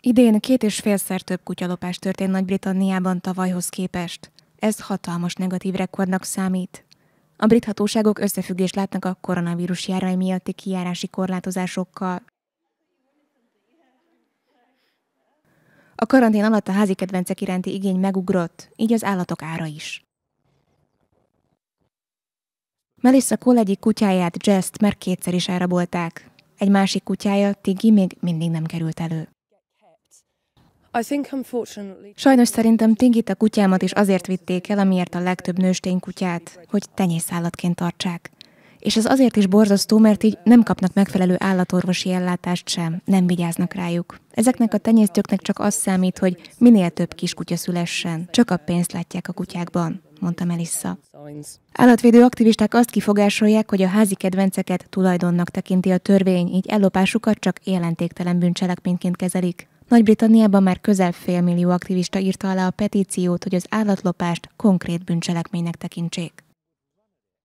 Idén két és félszer több kutyalopás történt Nagy-Britanniában tavalyhoz képest. Ez hatalmas negatív rekordnak számít. A brit hatóságok összefüggést látnak a koronavírus járvány miatti kijárási korlátozásokkal. A karantén alatt a házi kedvencek iránti igény megugrott, így az állatok ára is. Melissa Cole egyik kutyáját, Jess-t már kétszer is elrabolták. Egy másik kutyája, Tigi, még mindig nem került elő. Sajnos szerintem Tingit a kutyámat is azért vitték el, amiért a legtöbb nőstény kutyát, hogy tenyészállatként tartsák. És ez azért is borzasztó, mert így nem kapnak megfelelő állatorvosi ellátást sem, nem vigyáznak rájuk. Ezeknek a tenyésztőknek csak az számít, hogy minél több kiskutya szülessen, csak a pénzt látják a kutyákban, mondta Melissa. Állatvédő aktivisták azt kifogásolják, hogy a házi kedvenceket tulajdonnak tekinti a törvény, így ellopásukat csak jelentéktelen bűncselekményként kezelik. Nagy-Britanniában már közel félmillió aktivista írta alá a petíciót, hogy az állatlopást konkrét bűncselekménynek tekintsék.